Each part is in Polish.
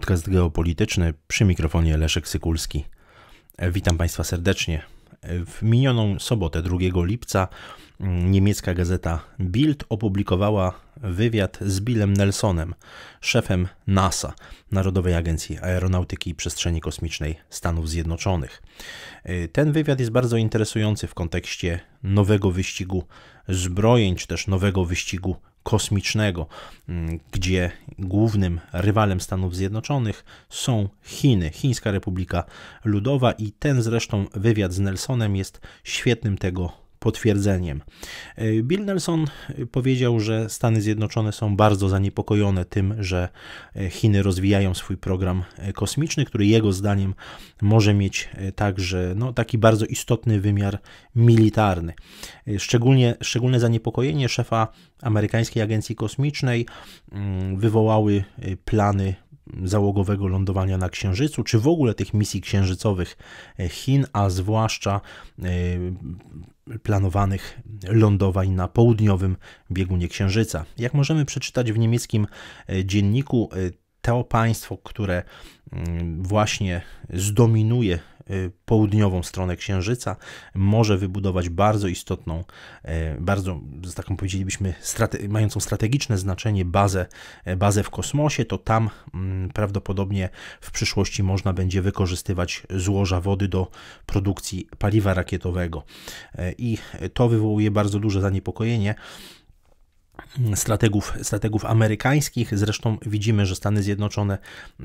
podcast geopolityczny przy mikrofonie Leszek Sykulski. Witam Państwa serdecznie. W minioną sobotę 2 lipca mm, niemiecka gazeta Bild opublikowała wywiad z Billem Nelsonem, szefem NASA, Narodowej Agencji Aeronautyki i Przestrzeni Kosmicznej Stanów Zjednoczonych. Y, ten wywiad jest bardzo interesujący w kontekście nowego wyścigu zbrojeń, czy też nowego wyścigu kosmicznego, mm, gdzie głównym rywalem Stanów Zjednoczonych są Chiny, Chińska Republika Ludowa i ten zresztą wywiad z Nelsonem jest świetnym tego potwierdzeniem. E, Bill Nelson e, powiedział, że Stany Zjednoczone są bardzo zaniepokojone tym, że e, Chiny rozwijają swój program kosmiczny, który jego zdaniem może mieć także no, taki bardzo istotny wymiar militarny. Szczególnie, szczególne zaniepokojenie szefa amerykańskiej agencji kosmicznej mm, wywołały plany mm, załogowego lądowania na Księżycu, czy w ogóle tych misji księżycowych Chin, a zwłaszcza planowanych lądowań na południowym biegunie Księżyca. Jak możemy przeczytać w niemieckim e, dzienniku, e, to państwo, które mm, właśnie zdominuje Y, południową stronę Księżyca, może wybudować bardzo istotną, y, bardzo, taką powiedzielibyśmy, strate mającą strategiczne znaczenie bazę, y, bazę w kosmosie, to tam mm, prawdopodobnie w przyszłości można będzie wykorzystywać złoża wody do produkcji paliwa rakietowego. I to wywołuje bardzo duże zaniepokojenie, strategów, strategów amerykańskich. Zresztą widzimy, że Stany Zjednoczone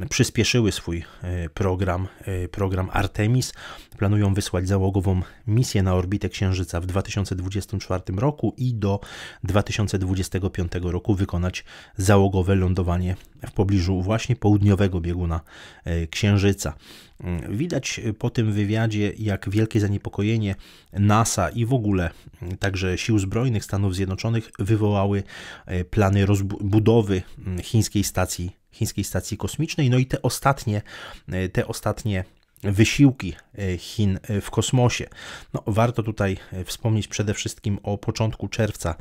przyspieszyły swój e, program, e, program Artemis. Planują wysłać załogową misję na orbitę Księżyca w 2024 roku i do 2025 roku wykonać załogowe lądowanie w pobliżu właśnie południowego bieguna e, Księżyca. Mm, widać po tym wywiadzie, jak wielkie zaniepokojenie NASA i w ogóle mm, także Sił Zbrojnych Stanów Zjednoczonych wywołały E, plany rozbudowy mm, chińskiej stacji, chińskiej stacji kosmicznej. No i te ostatnie, e, te ostatnie wysiłki e, Chin w kosmosie. No, warto tutaj wspomnieć przede wszystkim o początku czerwca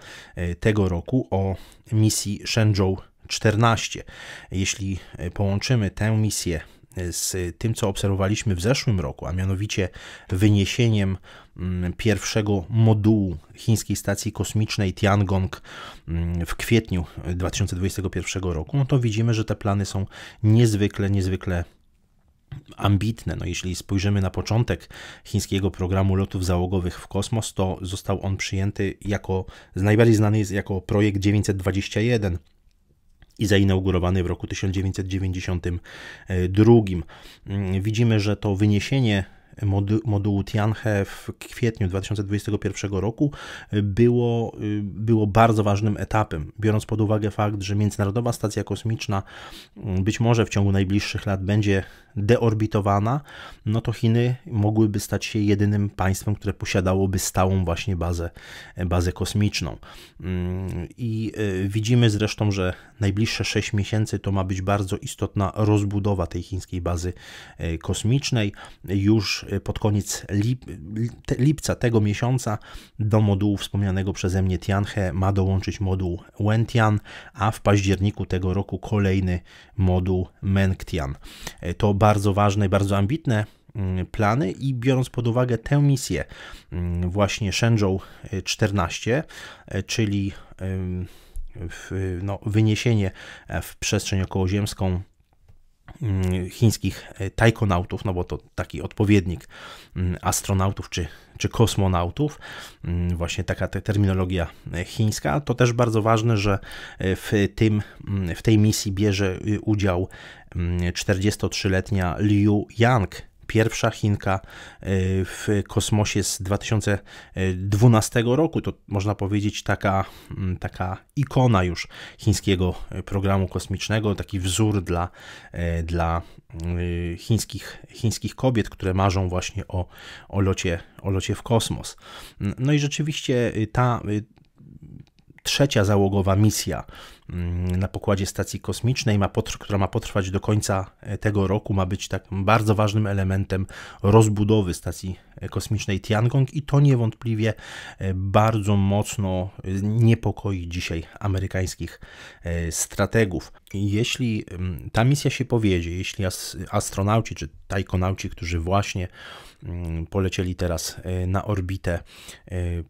tego roku, o misji Shenzhou 14. Jeśli połączymy tę misję z tym, co obserwowaliśmy w zeszłym roku, a mianowicie wyniesieniem mm, pierwszego modułu chińskiej stacji kosmicznej Tiangong mm, w kwietniu 2021 roku, no to widzimy, że te plany są niezwykle, niezwykle ambitne. No, jeśli spojrzymy na początek chińskiego programu lotów załogowych w kosmos, to został on przyjęty jako, najbardziej znany jest jako projekt 921 i zainaugurowany w roku 1992. E, mm, widzimy, że to wyniesienie modu, modułu Tianhe w kwietniu 2021 roku y, było, y, było bardzo ważnym etapem, biorąc pod uwagę fakt, że Międzynarodowa Stacja Kosmiczna mm, być może w ciągu najbliższych lat będzie deorbitowana, no to Chiny mogłyby stać się jedynym państwem, które posiadałoby stałą właśnie bazę, bazę kosmiczną. Mm, I y, widzimy zresztą, że najbliższe 6 miesięcy to ma być bardzo istotna rozbudowa tej chińskiej bazy kosmicznej. Już Y, pod koniec lip, lipca tego miesiąca do modułu wspomnianego przeze mnie Tianhe ma dołączyć moduł Wentian, a w październiku tego roku kolejny moduł Mengtian. Y, to bardzo ważne i bardzo ambitne mm, plany i biorąc pod uwagę tę misję mm, właśnie Shenzhou 14, y, czyli w, no, wyniesienie e, w przestrzeń okołoziemską Mm, chińskich e, tajkonautów, no bo to taki odpowiednik mm, astronautów czy, czy kosmonautów, mm, właśnie taka terminologia e, chińska. To też bardzo ważne, że e, w, tym, w tej misji bierze y, udział 43-letnia Liu Yang, pierwsza Chinka e, w kosmosie z 2012 roku. To można powiedzieć taka, mm, taka ikona już chińskiego e, programu kosmicznego, taki wzór dla, e, dla mm, chińskich, chińskich kobiet, które marzą właśnie o, o, locie, o locie w kosmos. No i rzeczywiście y, ta y, trzecia załogowa misja Mm, na pokładzie stacji kosmicznej, ma która ma potrwać do końca e, tego roku, ma być takim bardzo ważnym elementem rozbudowy stacji e, kosmicznej Tiangong i to niewątpliwie e, bardzo mocno niepokoi dzisiaj amerykańskich strategów. Jeśli mm, ta misja się powiedzie, jeśli astronauci czy tajkonauci, którzy właśnie mm, polecieli teraz na orbitę,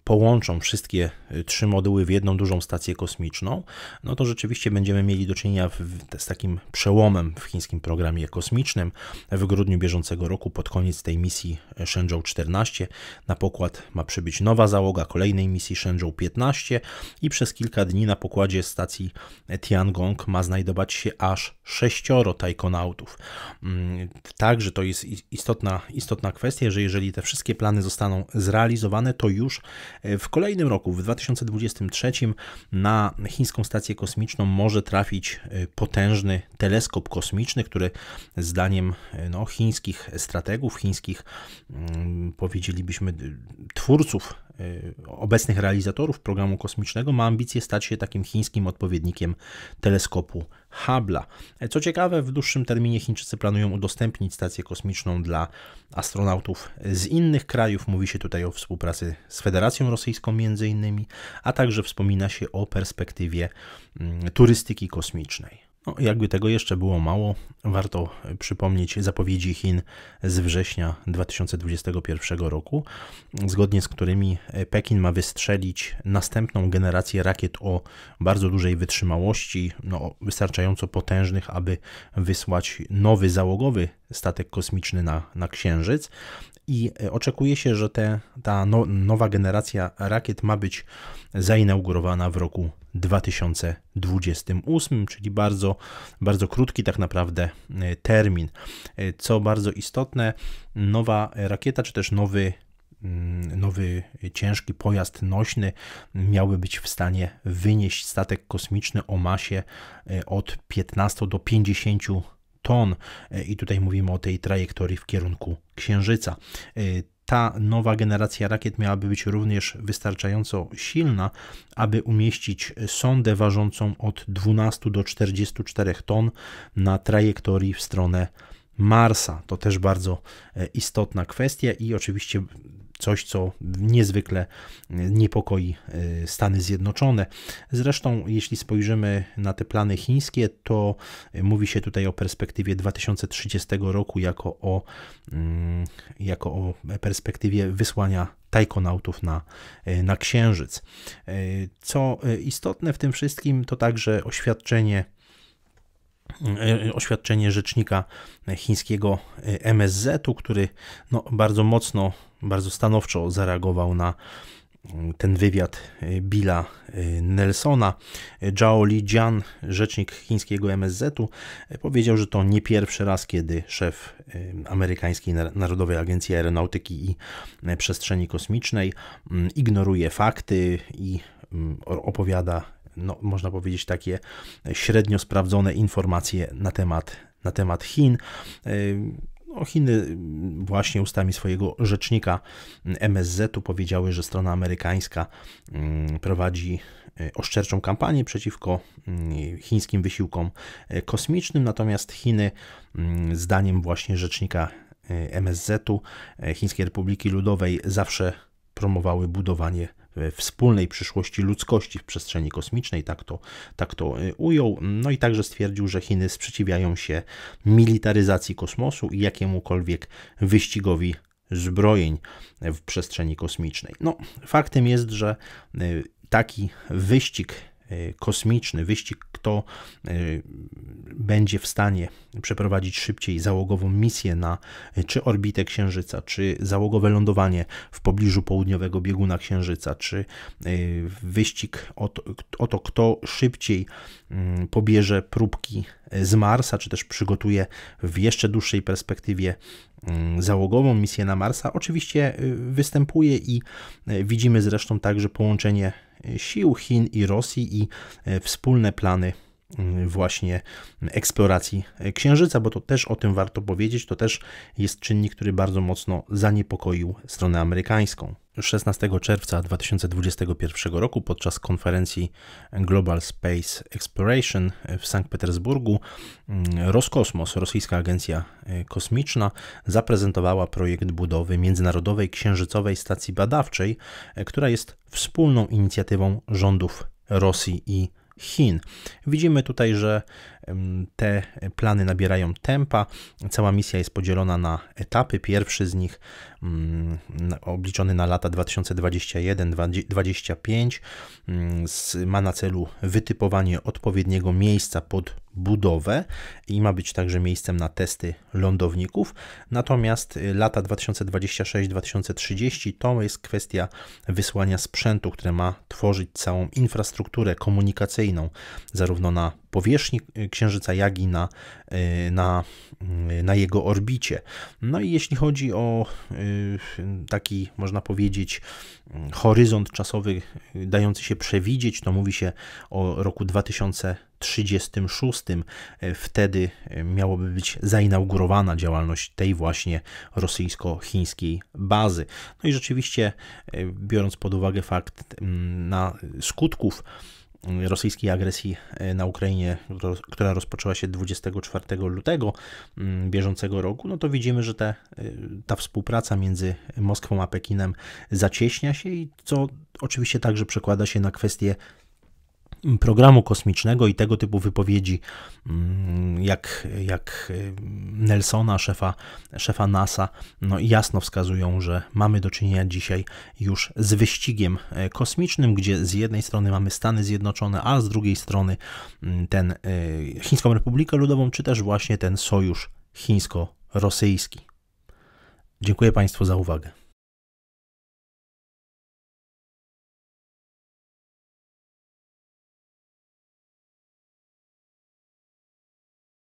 połączą wszystkie trzy moduły w jedną dużą stację kosmiczną, no to rzeczywiście będziemy mieli do czynienia w, z takim przełomem w chińskim programie kosmicznym. W grudniu bieżącego roku, pod koniec tej misji Shenzhou 14, na pokład ma przybyć nowa załoga kolejnej misji Shenzhou 15 i przez kilka dni na pokładzie stacji Tiangong ma znajdować się aż sześcioro tajkonautów. Mm, także to jest istotna, istotna kwestia, że jeżeli te wszystkie plany zostaną zrealizowane, to już w kolejnym roku, w 2023, na chińską stację kosmiczną kosmiczną może trafić e, potężny teleskop kosmiczny, który zdaniem e, no, chińskich strategów, chińskich mm, powiedzielibyśmy twórców Y, obecnych realizatorów programu kosmicznego ma ambicje stać się takim chińskim odpowiednikiem teleskopu Hubble'a. E, co ciekawe, w dłuższym terminie Chińczycy planują udostępnić stację kosmiczną dla astronautów z innych krajów. Mówi się tutaj o współpracy z Federacją Rosyjską między innymi, a także wspomina się o perspektywie mm, turystyki kosmicznej. No, jakby tego jeszcze było mało, warto przypomnieć zapowiedzi Chin z września 2021 roku, zgodnie z którymi e, Pekin ma wystrzelić następną generację rakiet o bardzo dużej wytrzymałości, no, wystarczająco potężnych, aby wysłać nowy załogowy statek kosmiczny na, na Księżyc. I e, oczekuje się, że te, ta no, nowa generacja rakiet ma być zainaugurowana w roku 2028, czyli bardzo, bardzo krótki tak naprawdę e, termin. E, co bardzo istotne, nowa rakieta czy też nowy mm, nowy ciężki pojazd nośny miałby być w stanie wynieść statek kosmiczny o masie e, od 15 do 50 ton i tutaj mówimy o tej trajektorii w kierunku Księżyca ta nowa generacja rakiet miałaby być również wystarczająco silna, aby umieścić sondę ważącą od 12 do 44 ton na trajektorii w stronę Marsa. To też bardzo e, istotna kwestia i oczywiście coś, co niezwykle niepokoi e, Stany Zjednoczone. Zresztą, jeśli spojrzymy na te plany chińskie, to e, mówi się tutaj o perspektywie 2030 roku jako o, mm, jako o perspektywie wysłania tajkonautów na, e, na Księżyc. Co istotne w tym wszystkim, to także oświadczenie oświadczenie rzecznika chińskiego MSZ-u, który no, bardzo mocno bardzo stanowczo zareagował na mm, ten wywiad e, Billa e, Nelsona. Zhao Li Jian, rzecznik chińskiego MSZ-u, e, powiedział, że to nie pierwszy raz, kiedy szef amerykańskiej Narodowej Agencji Aeronautyki i Przestrzeni Kosmicznej mm, ignoruje fakty i mm, opowiada, no, można powiedzieć, takie średnio sprawdzone informacje na temat, na temat Chin no, Chiny mm, właśnie ustami swojego rzecznika MSZ-u mm, powiedziały, że strona amerykańska mm, prowadzi e, oszczerczą kampanię przeciwko chińskim wysiłkom e, kosmicznym, natomiast Chiny, zdaniem właśnie rzecznika e, MSZ-u Chińskiej Republiki Ludowej, zawsze promowały budowanie wspólnej przyszłości ludzkości w przestrzeni kosmicznej, tak to, tak to y, ujął. No i także stwierdził, że Chiny sprzeciwiają się militaryzacji kosmosu i jakiemukolwiek wyścigowi zbrojeń w przestrzeni kosmicznej. No, faktem jest, że y, taki wyścig E, kosmiczny, wyścig, kto e, będzie w stanie przeprowadzić szybciej załogową misję na e, czy orbitę Księżyca, czy załogowe lądowanie w pobliżu południowego bieguna Księżyca, czy wyścig o to, o to kto szybciej mm, pobierze próbki z Marsa, czy też przygotuje w jeszcze dłuższej perspektywie mm, załogową misję na Marsa. Oczywiście występuje i widzimy zresztą także połączenie sił Chin i Rosji i e, wspólne plany Y, właśnie eksploracji Księżyca, bo to też o tym warto powiedzieć, to też jest czynnik, który bardzo mocno zaniepokoił stronę amerykańską. 16 czerwca 2021 roku podczas konferencji Global Space Exploration w Sankt Petersburgu y, Roskosmos, rosyjska agencja y, kosmiczna, zaprezentowała projekt budowy Międzynarodowej Księżycowej Stacji Badawczej, która jest wspólną inicjatywą rządów Rosji i Rosji. Chin. Widzimy tutaj, że te plany nabierają tempa. Cała misja jest podzielona na etapy. Pierwszy z nich Mm, obliczony na lata 2021-2025 mm, ma na celu wytypowanie odpowiedniego miejsca pod budowę i ma być także miejscem na testy lądowników. Natomiast y, lata 2026-2030 to jest kwestia wysłania sprzętu, które ma tworzyć całą infrastrukturę komunikacyjną, zarówno na powierzchni księżyca Jagi na, y, na, y, na jego orbicie. No i jeśli chodzi o y, taki, można powiedzieć, horyzont czasowy dający się przewidzieć, to mówi się o roku 2000. 36. Wtedy miałoby być zainaugurowana działalność tej właśnie rosyjsko-chińskiej bazy. No i rzeczywiście, biorąc pod uwagę fakt na skutków rosyjskiej agresji e, na Ukrainie, która rozpoczęła się 24 lutego mm, bieżącego roku, no to widzimy, że te, e, ta współpraca między Moskwą a Pekinem zacieśnia się i co oczywiście także przekłada się na kwestie programu kosmicznego i tego typu wypowiedzi, mm, jak, jak y, Nelsona, szefa, szefa NASA, no jasno wskazują, że mamy do czynienia dzisiaj już z wyścigiem e, kosmicznym, gdzie z jednej strony mamy Stany Zjednoczone, a z drugiej strony mm, ten e, Chińską Republikę Ludową, czy też właśnie ten sojusz chińsko-rosyjski. Dziękuję Państwu za uwagę.